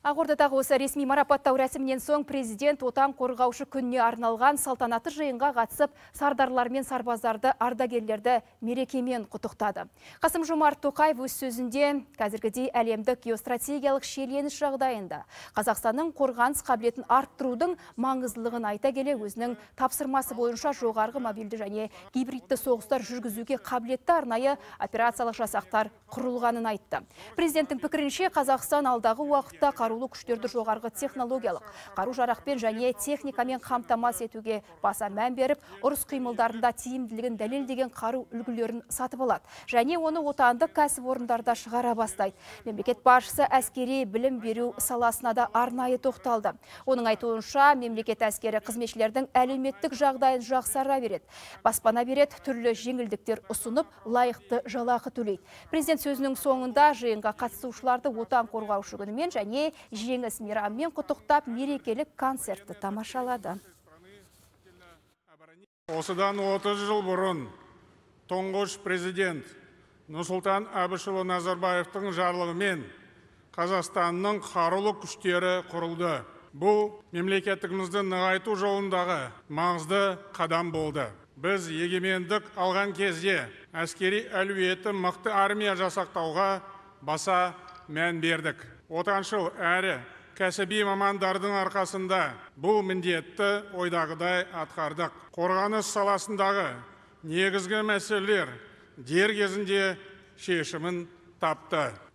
Ақордадағы осы ресми марапаттау рәсімінен соң президент отан қорғаушы күніне арналған салтанатты жиынға қатысып, сардарлар мен сарбаздарды ардагерлерді мерекемен құттықтады. Қасым Жомарт Тоқаев өз сөзінде қазіргідей әлемдік геостратегиялық шиеленіс жағдайында Қазақстанның қорғаныс қабілетін арттырудың маңыздылығын айта келе өзінің тапсырмасы бойынша жоғарғы мобильді және гибридті соғыстар жүргізуге қабілетті арнайы операциялық жасақтар құрылғанын айтты. Президенттің пікірінше Қазақстан алдағы уақытта қарулы күштерді жоғарғы технологиялық қару жарақпен және техникамен қамтамасыз етуге баса мән беріп ұрыс қимылдарында тиімділігін дәлелдеген қару үлгілерін сатып алады және оны отандық кәсіпорындарда шығара бастайды мемлекет басшысы әскери білім беру саласына да арнайы тоқталды оның айтуынша мемлекет әскері қызметшілердің әлеуметтік жағдайын жақсара береді баспана береді түрлі жеңілдіктер ұсынып лайықты жалақы төлейді президент сөзінің соңында жиынға қатысушыларды отан қорғаушы күнімен және жеңіс мейрамымен құттықтап мерекелік концертті тамашалады осыдан 30 жыл бұрын тұңғыш президент нұрсұлтан әбішұлы назарбаевтың жарлығымен қазақстанның қарулы күштері құрылды бұл мемлекеттігімізді нығайту жолындағы маңызды қадам болды біз егемендік алған кезде әскери әлеуеті мықты армия жасақтауға баса мән бердік отаншыл әрі кәсіби мамандардың арқасында бұл міндетті ойдағыдай атқардық қорғаныс саласындағы негізгі мәселелер дер кезінде шешімін тапты